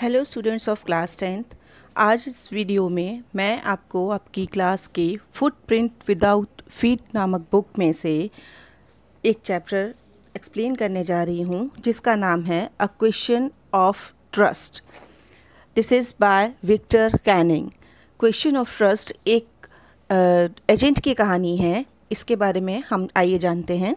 hello students of class tenth आज इस video में मैं आपको आपकी क्लास के फुटप्रिंट विदाउट फीट नामक बुक में से एक चैप्टर एक्सप्लेन करने जा रही हूँ जिसका नाम है a question of trust this is by Victor Canning question of trust एक एजेंट की कहानी है इसके बारे में हम आइए जानते हैं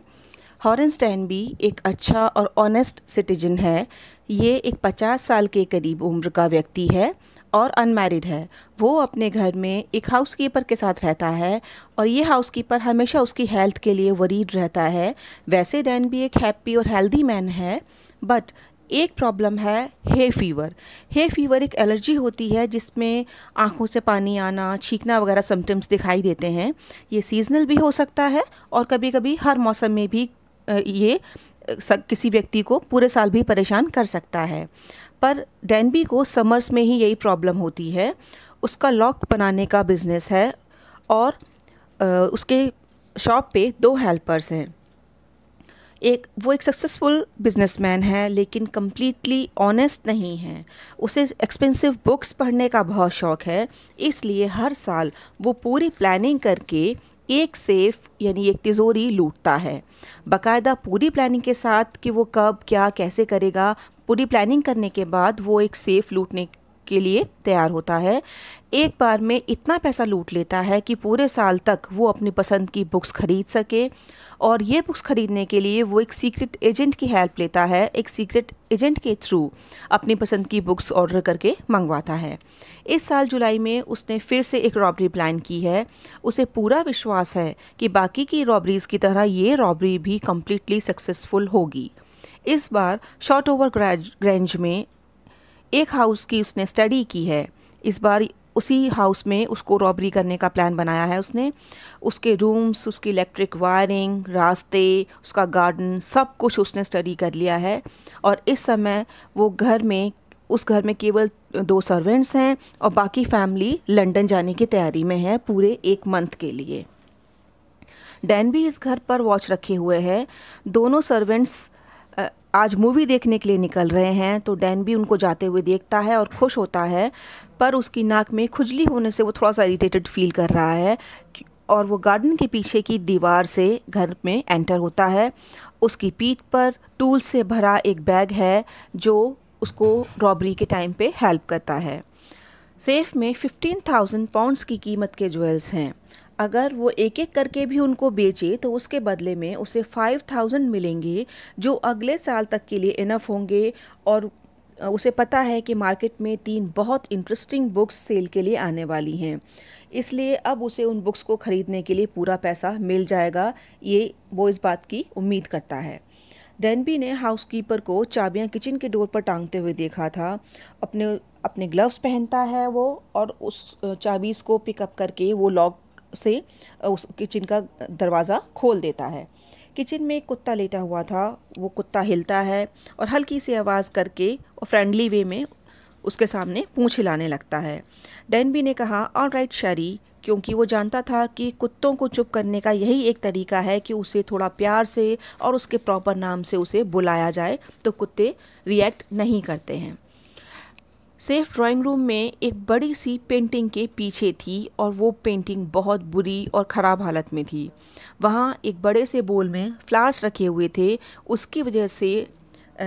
हॉरेंस्टाइन भी एक अच्छा और ऑनेस्ट सिटीजन है ये एक पचास साल के करीब उम्र का व्यक्ति है और अनमैरिड है वो अपने घर में एक हाउस कीपर के साथ रहता है और ये हाउस कीपर हमेशा उसकी हेल्थ के लिए वरीड रहता है वैसे डैन भी एक हैप्पी और हेल्दी मैन है बट एक प्रॉब्लम है हे फीवर हे फीवर एक एलर्जी होती है जिसमें आंखों से पानी आना छींकना वगैरह सिम्टम्स दिखाई देते हैं ये सीजनल भी हो सकता है और कभी कभी हर मौसम में भी ये किसी व्यक्ति को पूरे साल भी परेशान कर सकता है पर डैनबी को समर्स में ही यही प्रॉब्लम होती है उसका लॉक बनाने का बिज़नेस है और आ, उसके शॉप पे दो हेल्पर्स हैं एक वो एक सक्सेसफुल बिजनेसमैन है लेकिन कम्प्लीटली ऑनेस्ट नहीं है उसे एक्सपेंसिव बुक्स पढ़ने का बहुत शौक़ है इसलिए हर साल वो पूरी प्लानिंग करके एक सेफ यानी एक तिजोरी लूटता है बाकायदा पूरी प्लानिंग के साथ कि वो कब क्या कैसे करेगा पूरी प्लानिंग करने के बाद वो एक सेफ लूटने के लिए तैयार होता है एक बार में इतना पैसा लूट लेता है कि पूरे साल तक वो अपनी पसंद की बुक्स खरीद सके और ये बुक्स खरीदने के लिए वो एक सीक्रेट एजेंट की हेल्प लेता है एक सीक्रेट एजेंट के थ्रू अपनी पसंद की बुक्स ऑर्डर करके मंगवाता है इस साल जुलाई में उसने फिर से एक रॉबरी प्लान की है उसे पूरा विश्वास है कि बाकी की रॉबरीज़ की तरह ये रॉबरी भी कम्प्लीटली सक्सेसफुल होगी इस बार शॉर्ट ओवर ग्रेंज में एक हाउस की उसने स्टडी की है इस बार उसी हाउस में उसको रॉबरी करने का प्लान बनाया है उसने उसके रूम्स उसकी इलेक्ट्रिक वायरिंग रास्ते उसका गार्डन सब कुछ उसने स्टडी कर लिया है और इस समय वो घर में उस घर में केवल दो सर्वेंट्स हैं और बाकी फैमिली लंदन जाने की तैयारी में है पूरे एक मंथ के लिए डैन भी इस घर पर वॉच रखे हुए है दोनों सर्वेंट्स आज मूवी देखने के लिए निकल रहे हैं तो डैन भी उनको जाते हुए देखता है और खुश होता है पर उसकी नाक में खुजली होने से वो थोड़ा सा इरीटेटेड फील कर रहा है और वो गार्डन के पीछे की दीवार से घर में एंटर होता है उसकी पीठ पर टूल से भरा एक बैग है जो उसको रॉबरी के टाइम पे हेल्प करता है सेफ में फिफ्टीन थाउजेंड पाउंड्स की कीमत के ज्वेल्स हैं अगर वो एक एक करके भी उनको बेचे तो उसके बदले में उसे फाइव थाउजेंड मिलेंगे जो अगले साल तक के लिए इनफ होंगे और उसे पता है कि मार्केट में तीन बहुत इंटरेस्टिंग बुक्स सेल के लिए आने वाली हैं इसलिए अब उसे उन बुक्स को ख़रीदने के लिए पूरा पैसा मिल जाएगा ये वो इस बात की उम्मीद करता है डेनबी ने हाउसकीपर को चाबियां किचन के डोर पर टांगते हुए देखा था अपने अपने ग्लव्स पहनता है वो और उस चाबीज़ को पिकअप करके वो लॉक से उस किचन का दरवाज़ा खोल देता है किचन में एक कुत्ता लेटा हुआ था वो कुत्ता हिलता है और हल्की सी आवाज़ करके और फ्रेंडली वे में उसके सामने पूँछ हिलाने लगता है डैनबी ने कहा ऑल राइट शरी क्योंकि वो जानता था कि कुत्तों को चुप करने का यही एक तरीका है कि उसे थोड़ा प्यार से और उसके प्रॉपर नाम से उसे बुलाया जाए तो कुत्ते रिएक्ट नहीं करते हैं सेफ ड्राइंग रूम में एक बड़ी सी पेंटिंग के पीछे थी और वो पेंटिंग बहुत बुरी और ख़राब हालत में थी वहाँ एक बड़े से बोल में फ्लावर्स रखे हुए थे उसकी वजह से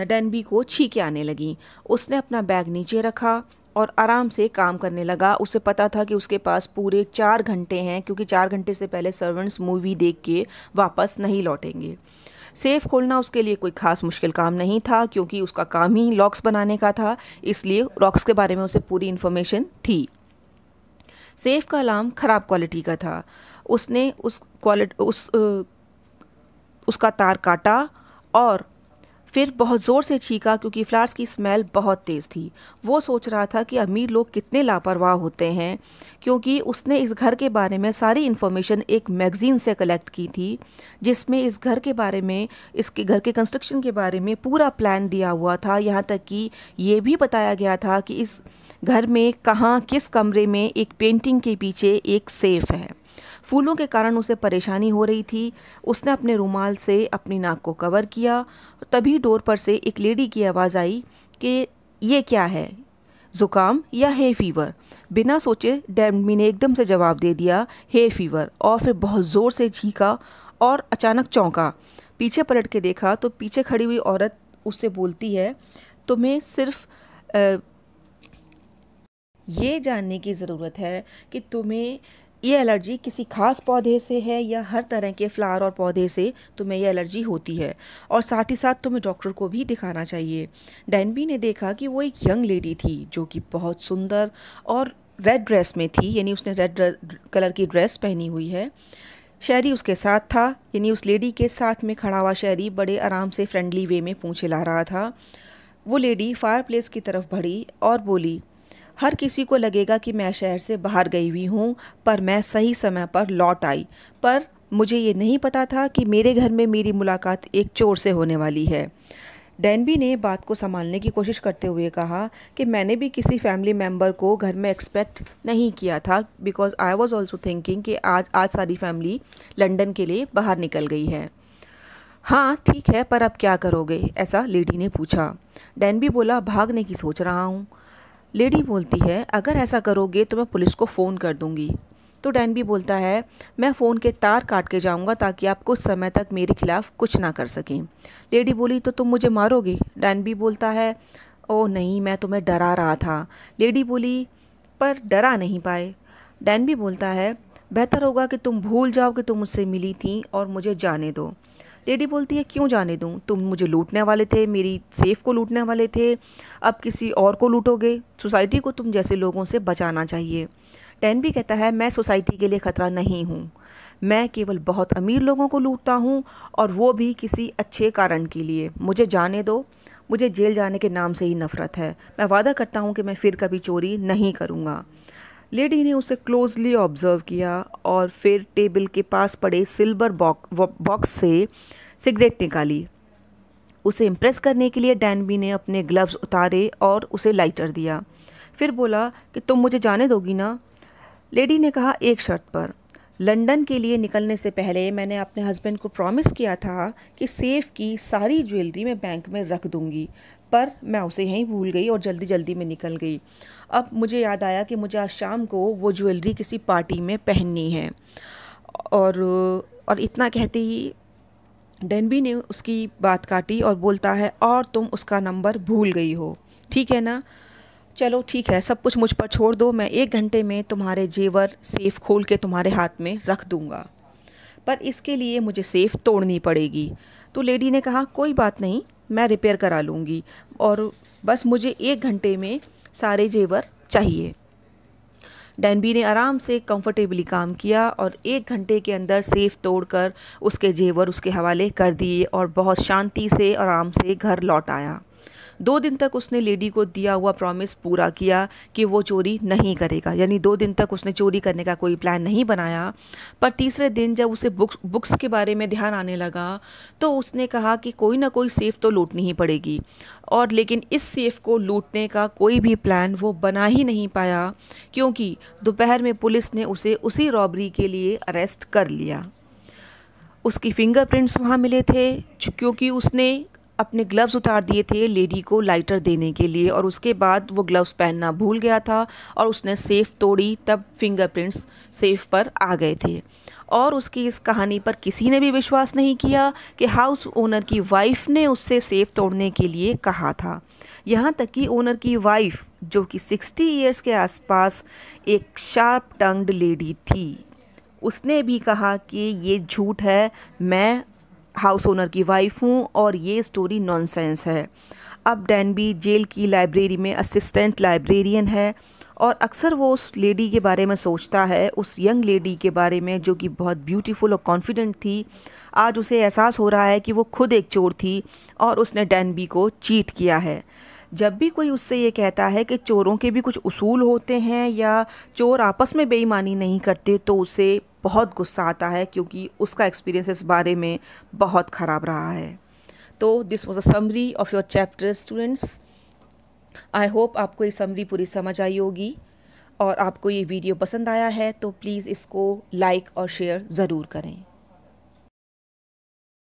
डनबी को छीके आने लगी उसने अपना बैग नीचे रखा और आराम से काम करने लगा उसे पता था कि उसके पास पूरे चार घंटे हैं क्योंकि चार घंटे से पहले सर्वेंट्स मूवी देख के वापस नहीं लौटेंगे सेफ खोलना उसके लिए कोई खास मुश्किल काम नहीं था क्योंकि उसका काम ही लॉक्स बनाने का था इसलिए लॉक्स के बारे में उसे पूरी इन्फॉर्मेशन थी सेफ का अलार्म ख़राब क्वालिटी का था उसने उस क्वालिटी उस उसका तार काटा और फिर बहुत ज़ोर से छींका क्योंकि फ्लावर्स की स्मेल बहुत तेज़ थी वो सोच रहा था कि अमीर लोग कितने लापरवाह होते हैं क्योंकि उसने इस घर के बारे में सारी इन्फॉर्मेशन एक मैगज़ीन से कलेक्ट की थी जिसमें इस घर के बारे में इसके घर के कंस्ट्रक्शन के बारे में पूरा प्लान दिया हुआ था यहाँ तक कि ये भी बताया गया था कि इस घर में कहाँ किस कमरे में एक पेंटिंग के पीछे एक सेफ़ है फूलों के कारण उसे परेशानी हो रही थी उसने अपने रुमाल से अपनी नाक को कवर किया तभी डोर पर से एक लेडी की आवाज़ आई कि ये क्या है ज़ुकाम या हे फीवर बिना सोचे डैमी ने एकदम से जवाब दे दिया हे फीवर और फिर बहुत ज़ोर से झीका और अचानक चौंका पीछे पलट के देखा तो पीछे खड़ी हुई औरत उससे बोलती है तुम्हें सिर्फ आ, ये जानने की ज़रूरत है कि तुम्हें ये एलर्जी किसी खास पौधे से है या हर तरह के फ्लावर और पौधे से तुम्हें यह एलर्जी होती है और साथ ही साथ तुम्हें डॉक्टर को भी दिखाना चाहिए डैनबी ने देखा कि वो एक यंग लेडी थी जो कि बहुत सुंदर और रेड ड्रेस में थी यानी उसने रेड कलर की ड्रेस पहनी हुई है शहरी उसके साथ था यानी उस लेडी के साथ में खड़ा हुआ शहरी बड़े आराम से फ्रेंडली वे में पूछे ला रहा था वो लेडी फायर प्लेस की तरफ बढ़ी और बोली हर किसी को लगेगा कि मैं शहर से बाहर गई हुई हूँ पर मैं सही समय पर लौट आई पर मुझे ये नहीं पता था कि मेरे घर में मेरी मुलाकात एक चोर से होने वाली है डैनबी ने बात को संभालने की कोशिश करते हुए कहा कि मैंने भी किसी फैमिली मेम्बर को घर में एक्सपेक्ट नहीं किया था because I was also thinking कि आज आज सारी फैमिली लंदन के लिए बाहर निकल गई है हाँ ठीक है पर अब क्या करोगे ऐसा लेडी ने पूछा डैनबी बोला भागने की सोच रहा हूँ लेडी बोलती है अगर ऐसा करोगे तो मैं पुलिस को फ़ोन कर दूंगी तो डैन भी बोलता है मैं फ़ोन के तार काट के जाऊंगा ताकि आप कुछ समय तक मेरे खिलाफ़ कुछ ना कर सकें लेडी बोली तो तुम मुझे मारोगे डैन भी बोलता है ओ नहीं मैं तुम्हें डरा रहा था लेडी बोली पर डरा नहीं पाए डैन भी बोलता है बेहतर होगा कि तुम भूल जाओ कि तुम मुझसे मिली थी और मुझे जाने दो लेडी बोलती है क्यों जाने दूँ तुम मुझे लूटने वाले थे मेरी सेफ को लूटने वाले थे अब किसी और को लूटोगे सोसाइटी को तुम जैसे लोगों से बचाना चाहिए टेन भी कहता है मैं सोसाइटी के लिए ख़तरा नहीं हूँ मैं केवल बहुत अमीर लोगों को लूटता हूँ और वो भी किसी अच्छे कारण के लिए मुझे जाने दो मुझे जेल जाने के नाम से ही नफ़रत है मैं वादा करता हूँ कि मैं फिर कभी चोरी नहीं करूँगा लेडी ने उसे क्लोजली ऑब्जर्व किया और फिर टेबल के पास पड़े सिल्वर बॉक्स से सिगरेट निकाली उसे इम्प्रेस करने के लिए डैनबी ने अपने ग्लव्स उतारे और उसे लाइटर दिया फिर बोला कि तुम मुझे जाने दोगी ना लेडी ने कहा एक शर्त पर लंदन के लिए निकलने से पहले मैंने अपने हस्बैंड को प्रॉमिस किया था कि सेफ़ की सारी ज्वेलरी मैं बैंक में रख दूँगी पर मैं उसे यहीं भूल गई और जल्दी जल्दी में निकल गई अब मुझे याद आया कि मुझे आज शाम को वो ज्वेलरी किसी पार्टी में पहननी है और और इतना कहते ही डेनबी ने उसकी बात काटी और बोलता है और तुम उसका नंबर भूल गई हो ठीक है ना चलो ठीक है सब कुछ मुझ पर छोड़ दो मैं एक घंटे में तुम्हारे जेवर सेफ़ खोल के तुम्हारे हाथ में रख दूँगा पर इसके लिए मुझे सेफ़ तोड़नी पड़ेगी तो लेडी ने कहा कोई बात नहीं मैं रिपेयर करा लूँगी और बस मुझे एक घंटे में सारे जेवर चाहिए डैनबी ने आराम से कंफर्टेबली काम किया और एक घंटे के अंदर सेफ तोड़कर उसके जेवर उसके हवाले कर दिए और बहुत शांति से आराम से घर लौट आया दो दिन तक उसने लेडी को दिया हुआ प्रॉमिस पूरा किया कि वो चोरी नहीं करेगा यानी दो दिन तक उसने चोरी करने का कोई प्लान नहीं बनाया पर तीसरे दिन जब उसे बुक्स बुक्स के बारे में ध्यान आने लगा तो उसने कहा कि कोई ना कोई सेफ़ तो लूटनी ही पड़ेगी और लेकिन इस सेफ को लूटने का कोई भी प्लान वो बना ही नहीं पाया क्योंकि दोपहर में पुलिस ने उसे उसी रॉबरी के लिए अरेस्ट कर लिया उसकी फिंगरप्रिंट्स वहाँ मिले थे क्योंकि उसने अपने ग्लव्स उतार दिए थे लेडी को लाइटर देने के लिए और उसके बाद वो ग्लव्स पहनना भूल गया था और उसने सेफ़ तोड़ी तब फिंगरप्रिंट्स सेफ़ पर आ गए थे और उसकी इस कहानी पर किसी ने भी विश्वास नहीं किया कि हाउस ओनर की वाइफ ने उससे सेफ तोड़ने के लिए कहा था यहाँ तक कि ओनर की वाइफ जो कि सिक्सटी ईयर्स के आसपास एक शार्प टंग्ड लेडी थी उसने भी कहा कि ये झूठ है मैं हाउस ओनर की वाइफ हूँ और ये स्टोरी नॉनसेंस है अब डैनबी जेल की लाइब्रेरी में असिस्टेंट लाइब्रेरियन है और अक्सर वो उस लेडी के बारे में सोचता है उस यंग लेडी के बारे में जो कि बहुत ब्यूटीफुल और कॉन्फिडेंट थी आज उसे एहसास हो रहा है कि वो खुद एक चोर थी और उसने डैनबी को चीट किया है जब भी कोई उससे ये कहता है कि चोरों के भी कुछ उसूल होते हैं या चोर आपस में बेईमानी नहीं करते तो उसे बहुत गुस्सा आता है क्योंकि उसका एक्सपीरियंस इस बारे में बहुत ख़राब रहा है तो this was a summary of your chapter students I hope आपको ये समरी पूरी समझ आई होगी और आपको ये वीडियो पसंद आया है तो प्लीज़ इसको लाइक और शेयर ज़रूर करें